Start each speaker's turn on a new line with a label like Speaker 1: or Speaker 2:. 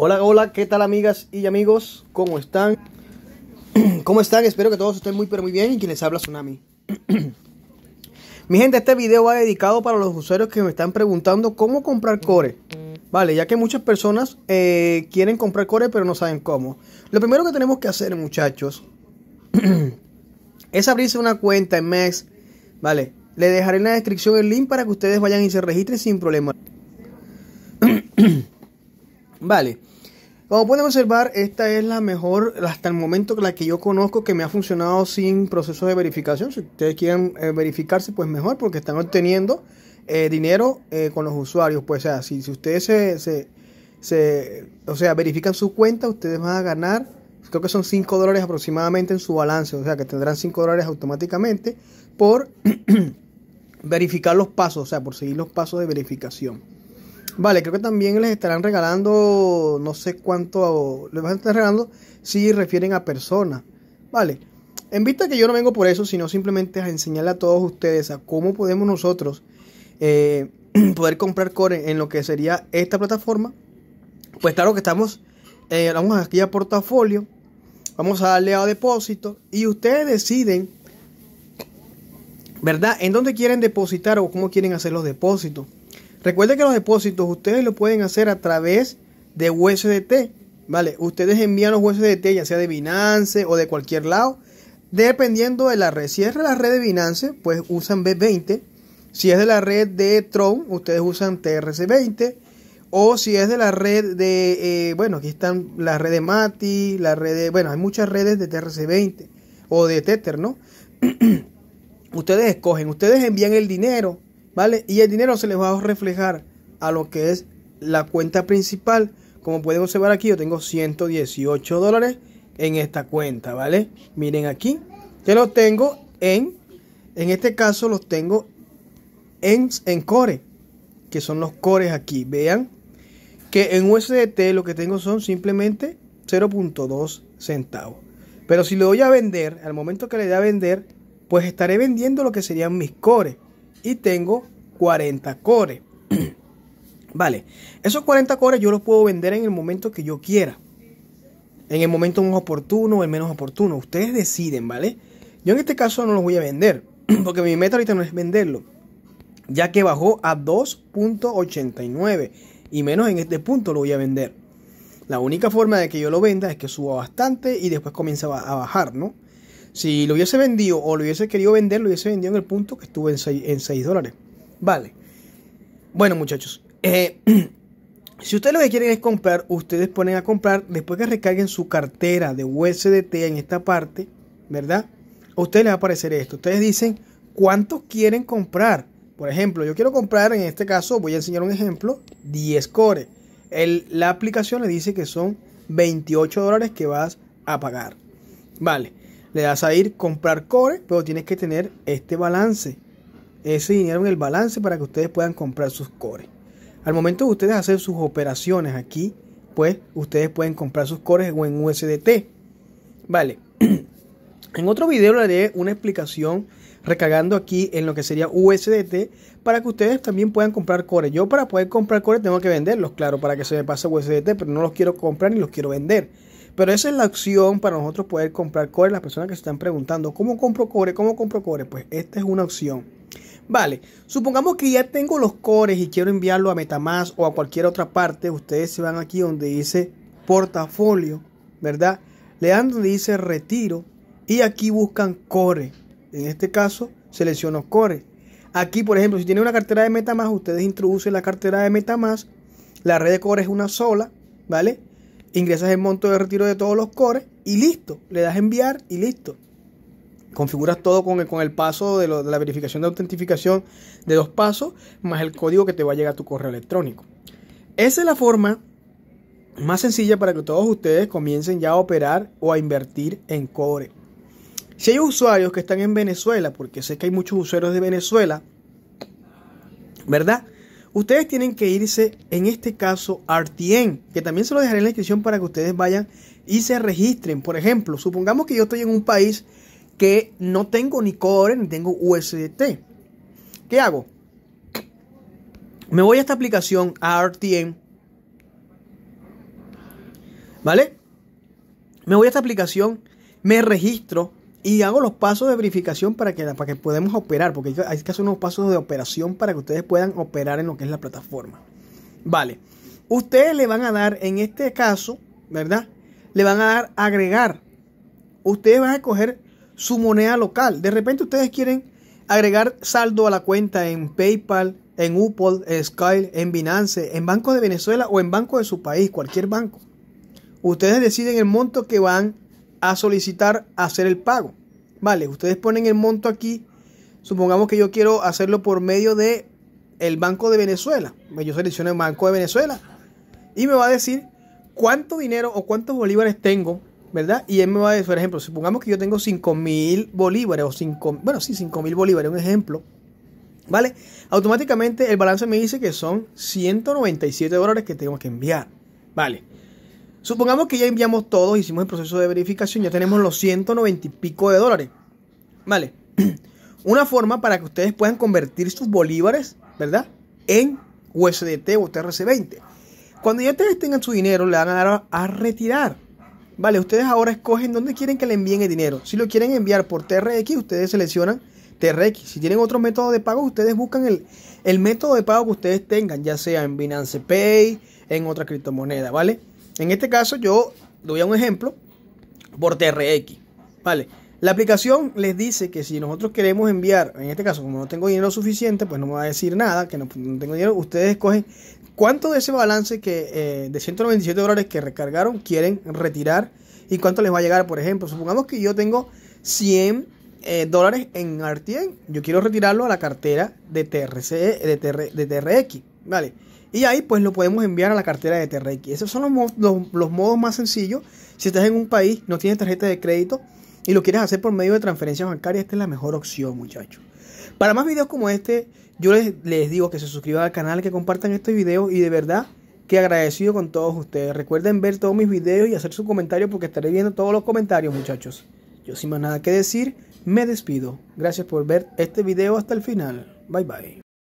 Speaker 1: Hola, hola, ¿qué tal amigas y amigos? ¿Cómo están? ¿Cómo están? Espero que todos estén muy pero muy bien y quienes habla Tsunami. Mi gente, este video va dedicado para los usuarios que me están preguntando cómo comprar core. Vale, ya que muchas personas eh, quieren comprar core pero no saben cómo. Lo primero que tenemos que hacer, muchachos, es abrirse una cuenta en MEX. Vale, le dejaré en la descripción el link para que ustedes vayan y se registren sin problema. vale, como pueden observar, esta es la mejor hasta el momento, la que yo conozco que me ha funcionado sin procesos de verificación. Si ustedes quieren eh, verificarse, pues mejor, porque están obteniendo eh, dinero eh, con los usuarios. Pues, o sea, si, si ustedes se, se, o sea, verifican su cuenta, ustedes van a ganar, creo que son 5 dólares aproximadamente en su balance. O sea, que tendrán 5 dólares automáticamente por verificar los pasos, o sea, por seguir los pasos de verificación. Vale, creo que también les estarán regalando, no sé cuánto, les van a estar regalando si refieren a personas. Vale, en vista que yo no vengo por eso, sino simplemente a enseñarle a todos ustedes a cómo podemos nosotros eh, poder comprar core en lo que sería esta plataforma. Pues claro que estamos, vamos eh, aquí a portafolio, vamos a darle a depósito y ustedes deciden, ¿verdad? En dónde quieren depositar o cómo quieren hacer los depósitos. Recuerden que los depósitos ustedes lo pueden hacer a través de USDT. ¿Vale? Ustedes envían los USDT ya sea de Binance o de cualquier lado. Dependiendo de la red. Si es de la red de Binance, pues usan B20. Si es de la red de Tron, ustedes usan TRC20. O si es de la red de, eh, bueno, aquí están la red de Mati, la red de, bueno, hay muchas redes de TRC20 o de Tether, ¿no? ustedes escogen, ustedes envían el dinero ¿vale? Y el dinero se les va a reflejar a lo que es la cuenta principal. Como pueden observar aquí, yo tengo 118 dólares en esta cuenta, ¿vale? Miren aquí, que los tengo en, en este caso los tengo en, en core, que son los cores aquí. Vean que en USDT lo que tengo son simplemente 0.2 centavos. Pero si lo voy a vender, al momento que le dé a vender, pues estaré vendiendo lo que serían mis cores y tengo 40 cores. vale, esos 40 cores yo los puedo vender en el momento que yo quiera. En el momento más oportuno o el menos oportuno. Ustedes deciden, ¿vale? Yo en este caso no los voy a vender. Porque mi meta ahorita no es venderlo. Ya que bajó a 2.89. Y menos en este punto lo voy a vender. La única forma de que yo lo venda es que suba bastante y después comience a bajar, ¿no? Si lo hubiese vendido o lo hubiese querido vender, lo hubiese vendido en el punto que estuvo en 6, dólares. Vale. Bueno, muchachos. Eh, si ustedes lo que quieren es comprar, ustedes ponen a comprar después que recarguen su cartera de USDT en esta parte, ¿verdad? A ustedes les va a aparecer esto. Ustedes dicen cuántos quieren comprar. Por ejemplo, yo quiero comprar, en este caso, voy a enseñar un ejemplo, 10 cores. la aplicación le dice que son 28 dólares que vas a pagar. Vale le das a ir comprar cores pero tienes que tener este balance, ese dinero en el balance para que ustedes puedan comprar sus cores. Al momento de ustedes hacer sus operaciones aquí, pues ustedes pueden comprar sus cores o en USDT. Vale. En otro video le haré una explicación recargando aquí en lo que sería USDT para que ustedes también puedan comprar cores. Yo para poder comprar cores tengo que venderlos, claro, para que se me pase USDT, pero no los quiero comprar ni los quiero vender. Pero esa es la opción para nosotros poder comprar core. Las personas que se están preguntando, ¿cómo compro core? ¿Cómo compro core? Pues esta es una opción. Vale, supongamos que ya tengo los cores y quiero enviarlo a Metamask o a cualquier otra parte. Ustedes se van aquí donde dice portafolio, ¿verdad? Le dan donde dice retiro y aquí buscan core. En este caso, selecciono core. Aquí, por ejemplo, si tiene una cartera de Metamask, ustedes introducen la cartera de Metamask. La red de core es una sola, ¿vale? ingresas el monto de retiro de todos los cores y listo, le das enviar y listo. Configuras todo con el, paso de, la verificación de autentificación de dos pasos, más el código que te va a llegar a tu correo electrónico. Esa es la forma más sencilla para que todos ustedes comiencen ya a operar o a invertir en cobre. Si hay usuarios que están en Venezuela, porque sé que hay muchos usuarios de Venezuela, ¿verdad? Ustedes tienen que irse, en este caso, a RTN, que también se lo dejaré en la descripción para que ustedes vayan y se registren. Por ejemplo, supongamos que yo estoy en un país que no tengo ni Core ni tengo USDT. ¿Qué hago? Me voy a esta aplicación, a RTN. ¿Vale? Me voy a esta aplicación, me registro y hago los pasos de verificación para que, para que podamos operar, porque hay que hacer unos pasos de operación para que ustedes puedan operar en lo que es la plataforma. Vale, ustedes le van a dar, en este caso, ¿verdad? Le van a dar agregar. Ustedes van a coger su moneda local. De repente ustedes quieren agregar saldo a la cuenta en PayPal, en Upol, en Sky, en Binance, en Banco de Venezuela o en banco de su país, cualquier banco. Ustedes deciden el monto que van a solicitar hacer el pago. Vale, ustedes ponen el monto aquí. Supongamos que yo quiero hacerlo por medio de el Banco de Venezuela. Pues yo selecciono el Banco de Venezuela y me va a decir cuánto dinero o cuántos bolívares tengo, ¿verdad? Y él me va a decir, por ejemplo, supongamos que yo tengo cinco mil bolívares o 5, bueno, sí, 5 mil bolívares, un ejemplo. ¿Vale? Automáticamente el balance me dice que son 197 dólares que tengo que enviar. ¿Vale? Supongamos que ya enviamos todos, hicimos el proceso de verificación, ya tenemos los 190 y pico de dólares. Vale. Una forma para que ustedes puedan convertir sus bolívares, ¿verdad? En USDT o TRC20. Cuando ya ustedes tengan su dinero, le van a dar a retirar. Vale, ustedes ahora escogen dónde quieren que le envíen el dinero. Si lo quieren enviar por TRX, ustedes seleccionan TRX. Si tienen otro método de pago, ustedes buscan el, el método de pago que ustedes tengan, ya sea en Binance Pay, en otra criptomoneda, ¿vale? En este caso yo doy un ejemplo por TRX. ¿Vale? La aplicación les dice que si nosotros queremos enviar, en este caso, como no tengo dinero suficiente, pues no me va a decir nada, que no, tengo dinero, ustedes escogen cuánto de ese balance que eh, de 197 dólares que recargaron quieren retirar y cuánto les va a llegar, por ejemplo. Supongamos que yo tengo 100 eh, dólares en RTN, yo quiero retirarlo a la cartera de, de TRX, ¿vale? Y ahí pues lo podemos enviar a la cartera de TRX. Esos son los, los, modos más sencillos. Si estás en un país, no tienes tarjeta de crédito y lo quieres hacer por medio de transferencias bancarias, esta es la mejor opción muchachos. Para más videos como este, yo les, les digo que se suscriban al canal, que compartan este video y de verdad que agradecido con todos ustedes. Recuerden ver todos mis videos y hacer sus comentarios porque estaré viendo todos los comentarios, muchachos. Yo sin más nada que decir, me despido. Gracias por ver este video hasta el final. Bye bye.